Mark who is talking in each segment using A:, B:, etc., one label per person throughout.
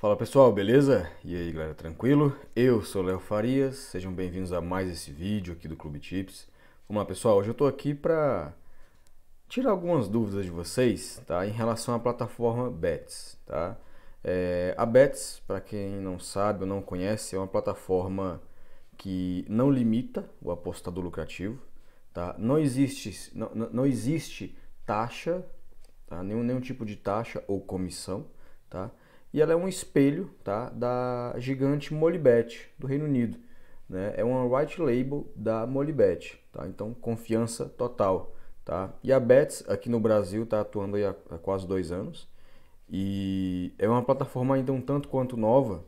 A: Fala pessoal, beleza? E aí galera, tranquilo? Eu sou Léo Farias, sejam bem-vindos a mais esse vídeo aqui do Clube Tips. Vamos lá pessoal, hoje eu estou aqui para tirar algumas dúvidas de vocês tá? em relação à plataforma Bets. Tá? É, a Bets, para quem não sabe ou não conhece, é uma plataforma que não limita o apostador lucrativo. Tá? Não, existe, não, não existe taxa, tá? nenhum, nenhum tipo de taxa ou comissão. Tá? e ela é um espelho tá, da gigante Molibet do Reino Unido. Né? É uma white label da Molibet, tá? então confiança total. Tá? E a Bets aqui no Brasil está atuando há, há quase dois anos e é uma plataforma ainda um tanto quanto nova.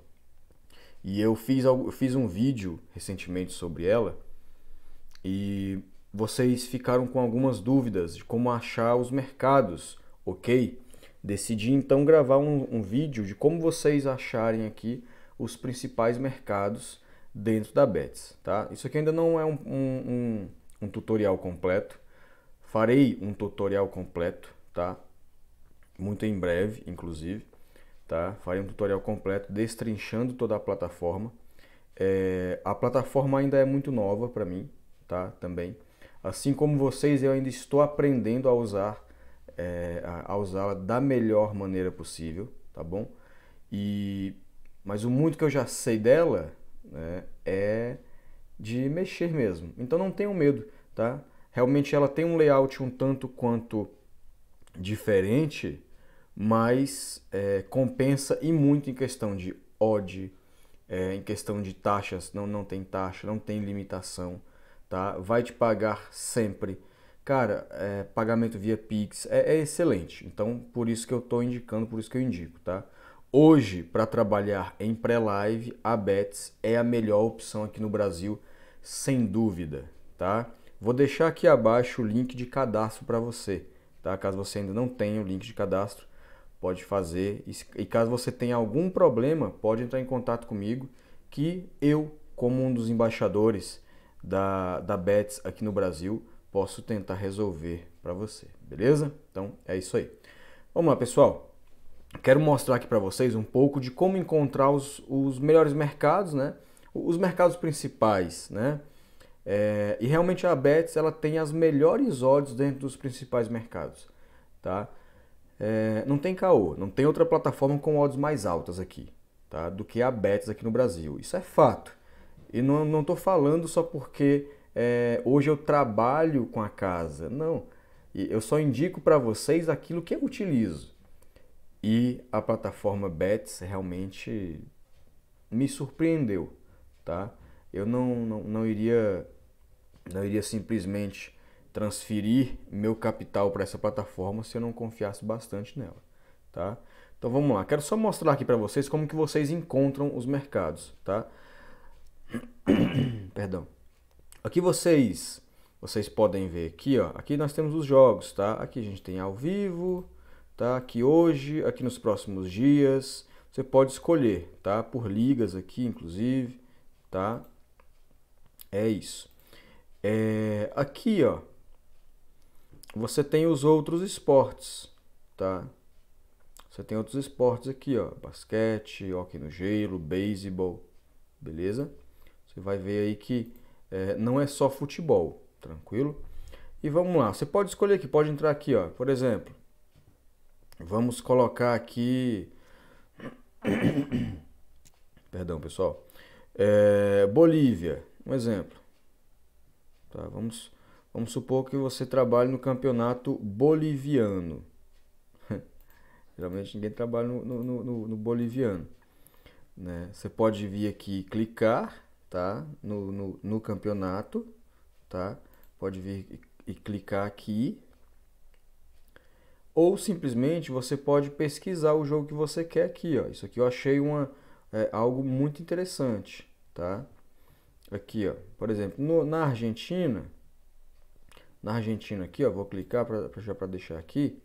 A: E eu fiz, eu fiz um vídeo recentemente sobre ela e vocês ficaram com algumas dúvidas de como achar os mercados, ok? Decidi então gravar um, um vídeo de como vocês acharem aqui os principais mercados dentro da Bets, tá? Isso aqui ainda não é um, um, um, um tutorial completo. Farei um tutorial completo, tá? Muito em breve, inclusive, tá? Farei um tutorial completo destrinchando toda a plataforma. É, a plataforma ainda é muito nova para mim, tá? Também. Assim como vocês, eu ainda estou aprendendo a usar é, a, usá-la da melhor maneira possível, tá bom? E mas o muito que eu já sei dela né, é de mexer mesmo. Então não tenham medo, tá? Realmente ela tem um layout um tanto quanto diferente, mas é, compensa e muito em questão de odd, é, em questão de taxas, não, não tem taxa, não tem limitação, tá? Vai te pagar sempre cara, é, pagamento via Pix é, é, excelente. Então, por isso que eu estou indicando, por isso que eu indico, tá? Hoje, para trabalhar em pré-live, a Bets é a melhor opção aqui no Brasil, sem dúvida, tá? Vou deixar aqui abaixo o link de cadastro para você, tá? Caso você ainda não tenha o link de cadastro, pode fazer. E caso você tenha algum problema, pode entrar em contato comigo, que eu, como um dos embaixadores da, da Bets aqui no Brasil, posso tentar resolver para você, beleza? Então é isso aí. Vamos lá, pessoal. Quero mostrar aqui para vocês um pouco de como encontrar os, os melhores mercados, né? Os mercados principais, né? É, e realmente a Betis ela tem as melhores odds dentro dos principais mercados, tá? É, não tem caô, não tem outra plataforma com odds mais altas aqui, tá? Do que a Betis aqui no Brasil. Isso é fato. E não, não tô falando só porque é, hoje eu trabalho com a casa. Não, eu só indico para vocês aquilo que eu utilizo. E a plataforma Bets realmente me surpreendeu, tá? Eu não, não, não iria não iria simplesmente transferir meu capital para essa plataforma se eu não confiasse bastante nela, tá? Então vamos lá, quero só mostrar aqui para vocês como que vocês encontram os mercados, tá? Perdão. Aqui vocês, vocês podem ver aqui, ó, aqui nós temos os jogos, tá? Aqui a gente tem ao vivo, tá? Aqui hoje, aqui nos próximos dias, você pode escolher, tá? Por ligas aqui, inclusive, tá? É isso. É, aqui, ó, você tem os outros esportes, tá? Você tem outros esportes aqui, ó, basquete, hockey no gelo, beisebol, beleza? Você vai ver aí que é, não é só futebol, tranquilo? E vamos lá, você pode escolher aqui, pode entrar aqui, ó. Por exemplo, vamos colocar aqui. Perdão, pessoal. É, Bolívia, um exemplo. Tá, vamos, vamos supor que você trabalhe no campeonato boliviano. Geralmente ninguém trabalha no, no, no, no boliviano. Né? Você pode vir aqui clicar tá? No, no, no campeonato, tá? Pode vir e, clicar aqui. Ou simplesmente você pode pesquisar o jogo que você quer aqui, ó. Isso aqui eu achei uma, é, algo muito interessante, tá? Aqui, ó. Por exemplo, no, na Argentina, na Argentina aqui, ó, vou clicar para já para deixar aqui.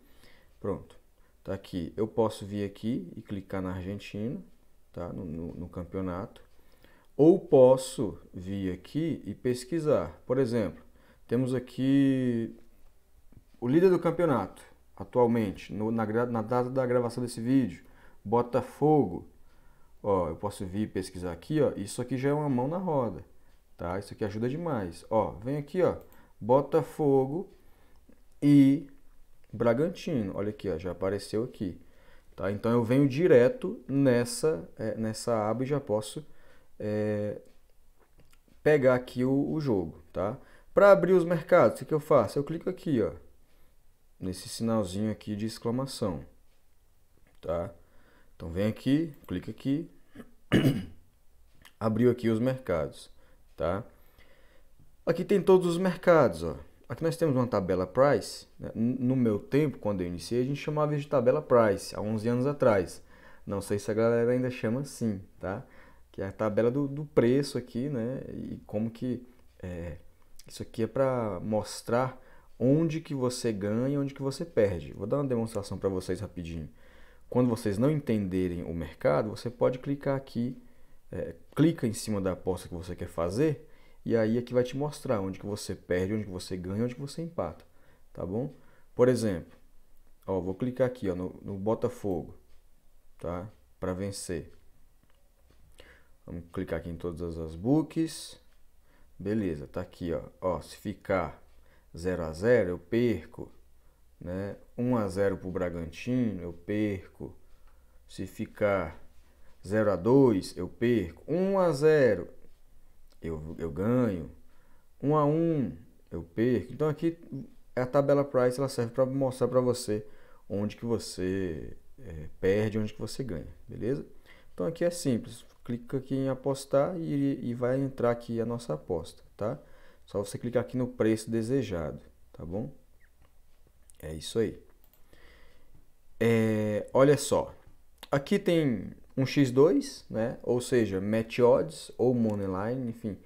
A: Pronto. Tá aqui. Eu posso vir aqui e clicar na Argentina, tá? No, no, no campeonato. Ou posso vir aqui e pesquisar. Por exemplo, temos aqui o líder do campeonato atualmente, no, na, na, data da gravação desse vídeo, Botafogo. Ó, eu posso vir pesquisar aqui, ó, isso aqui já é uma mão na roda, tá? Isso aqui ajuda demais. Ó, vem aqui, ó, Botafogo e Bragantino. Olha aqui, ó, já apareceu aqui, tá? Então eu venho direto nessa é, nessa aba e já posso é, pegar aqui o, o jogo, tá? Para abrir os mercados, o que eu faço? Eu clico aqui, ó, nesse sinalzinho aqui de exclamação, tá? Então vem aqui, clica aqui, abriu aqui os mercados, tá? Aqui tem todos os mercados, ó. Aqui nós temos uma tabela price. Né? No meu tempo, quando eu iniciei, a gente chamava de tabela price, há 11 anos atrás. Não sei se a galera ainda chama assim, tá? que é a tabela do, do preço aqui, né? E como que é, isso aqui é para mostrar onde que você ganha e onde que você perde. Vou dar uma demonstração para vocês rapidinho. Quando vocês não entenderem o mercado, você pode clicar aqui, é, clica em cima da aposta que você quer fazer e aí aqui é vai te mostrar onde que você perde, onde que você ganha, onde que você empata, tá bom? Por exemplo, ó, vou clicar aqui ó, no, no Botafogo, tá? Para vencer. Vamos clicar aqui em todas as books. Beleza, tá aqui, ó. ó se ficar 0 a 0 eu perco, né? 1 a 0 pro Bragantino, eu perco. Se ficar 0 a 2 eu perco. 1 a 0 eu, eu ganho. 1 a 1 eu perco. Então aqui é a tabela price ela serve para mostrar para você onde que você é, perde, onde que você ganha, beleza? Então aqui é simples, clica aqui em apostar e, e vai entrar aqui a nossa aposta, tá? Só você clicar aqui no preço desejado, tá bom? É isso aí. É, olha só, aqui tem um x2, né? Ou seja, match odds ou moneyline, enfim,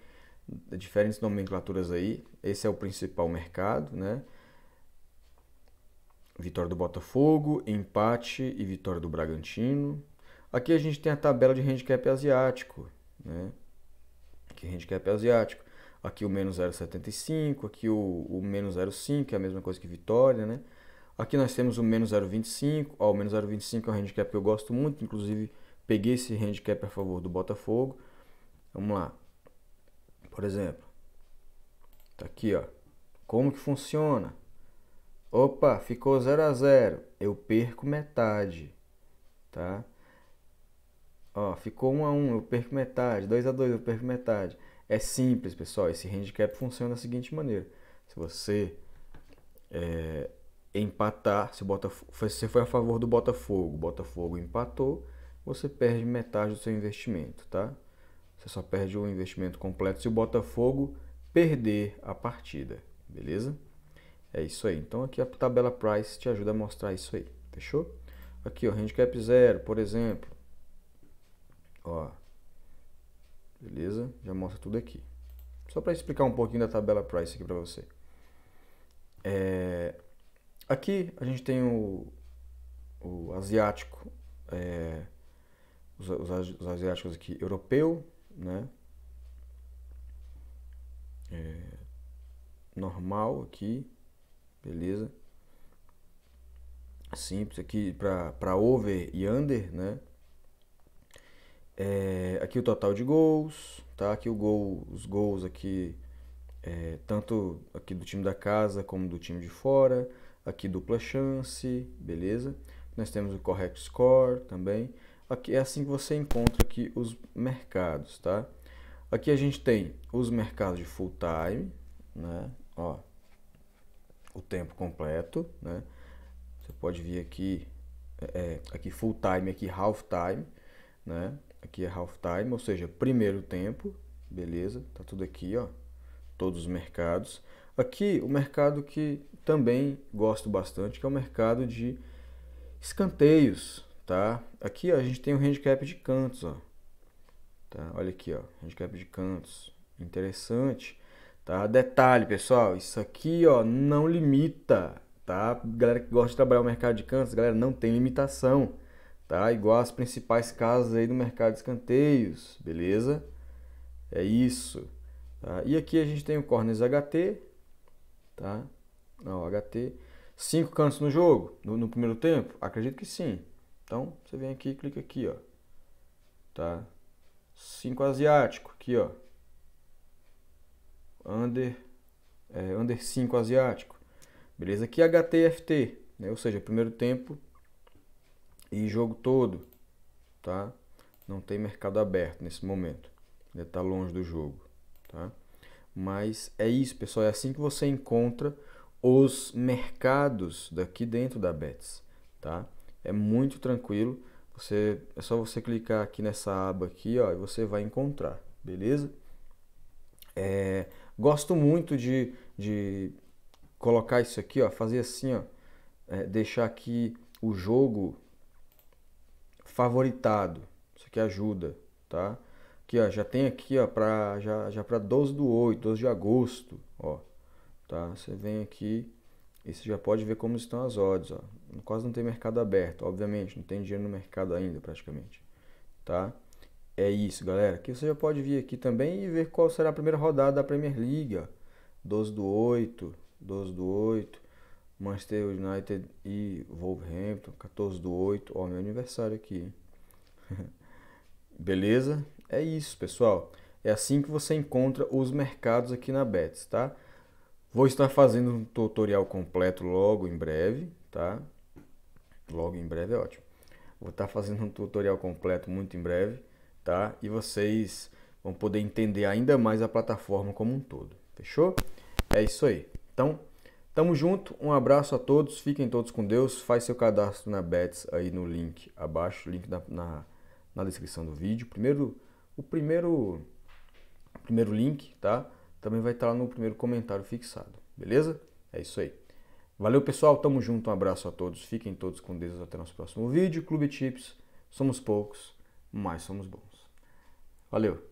A: diferentes nomenclaturas aí. Esse é o principal mercado, né? Vitória do Botafogo, empate e vitória do Bragantino. Aqui a gente tem a tabela de handicap asiático, né? Aqui handicap asiático. Aqui o menos 0,75, aqui o, o menos 0,5, que é a mesma coisa que Vitória, né? Aqui nós temos o menos 0,25, ó, o menos 0,25 é um handicap que eu gosto muito, inclusive peguei esse handicap a favor do Botafogo. Vamos lá. Por exemplo, tá aqui, ó. Como que funciona? Opa, ficou 0 a 0. Eu perco metade, tá? Ó, ficou 1 a 1, eu perco metade, 2 a 2, eu perco metade. É simples, pessoal. Esse handicap funciona da seguinte maneira: se você é, empatar, se Botafogo, você foi a favor do Botafogo, o Botafogo empatou, você perde metade do seu investimento, tá? Você só perde o investimento completo se o Botafogo perder a partida, beleza? É isso aí. Então aqui a tabela Price te ajuda a mostrar isso aí, fechou? Aqui, o handicap zero, por exemplo. Ó, beleza? Já mostra tudo aqui. Só para explicar um pouquinho da tabela price aqui para você. É, aqui a gente tem o, o asiático, é, os, os, os, asiáticos aqui, europeu, né? É, normal aqui, beleza? Simples aqui para over e under, né? É, aqui o total de gols, tá? Aqui o gol, os gols aqui, é, tanto aqui do time da casa como do time de fora. Aqui dupla chance, beleza? Nós temos o correct score também. Aqui é assim que você encontra aqui os mercados, tá? Aqui a gente tem os mercados de full time, né? Ó, o tempo completo, né? Você pode vir aqui, é, é aqui full time, aqui half time, né? Aqui é half time, ou seja, primeiro tempo, beleza? Tá tudo aqui, ó. Todos os mercados. Aqui o mercado que também gosto bastante, que é o mercado de escanteios, tá? Aqui ó, a gente tem o um handicap de cantos, ó. Tá? Olha aqui, ó, handicap de cantos. Interessante, tá? Detalhe, pessoal, isso aqui, ó, não limita, tá? Galera que gosta de trabalhar o mercado de cantos, galera, não tem limitação tá? Igual as principais casas aí do mercado de escanteios, beleza? É isso. Tá? E aqui a gente tem o Corners HT, tá? Não, HT. Cinco cantos no jogo, no, no, primeiro tempo? Acredito que sim. Então, você vem aqui e clica aqui, ó. Tá? Cinco asiático, aqui, ó. Under, é, under 5 asiático. Beleza? Aqui é HTFT, né? Ou seja, primeiro tempo, e jogo todo, tá? Não tem mercado aberto nesse momento. Ainda está longe do jogo, tá? Mas é isso, pessoal. É assim que você encontra os mercados daqui dentro da Bets, tá? É muito tranquilo. Você é só você clicar aqui nessa aba aqui, ó, e você vai encontrar, beleza? É, gosto muito de, de colocar isso aqui, ó, fazer assim, ó, é, deixar aqui o jogo favoritado. Isso aqui ajuda, tá? Aqui, ó, já tem aqui, ó, pra, já, já para 12 do 8, 12 de agosto, ó. Tá? Você vem aqui e você já pode ver como estão as odds, ó. Quase não tem mercado aberto, obviamente, não tem dinheiro no mercado ainda, praticamente, tá? É isso, galera. Aqui você já pode vir aqui também e ver qual será a primeira rodada da Premier League, ó. 12 do 8, 12 do 8, Manchester United e Wolverhampton, 14 do 8. Ó, meu aniversário aqui. Beleza? É isso, pessoal. É assim que você encontra os mercados aqui na Bets, tá? Vou estar fazendo um tutorial completo logo em breve, tá? Logo em breve é ótimo. Vou estar fazendo um tutorial completo muito em breve, tá? E vocês vão poder entender ainda mais a plataforma como um todo. Fechou? É isso aí. Então, Tamo junto, um abraço a todos, fiquem todos com Deus. Faz seu cadastro na Bets aí no link abaixo, link na, na, na descrição do vídeo. Primeiro, o primeiro, o primeiro link, tá? Também vai estar tá lá no primeiro comentário fixado, beleza? É isso aí. Valeu, pessoal. Tamo junto, um abraço a todos. Fiquem todos com Deus até nosso próximo vídeo. Clube Tips, somos poucos, mas somos bons. Valeu!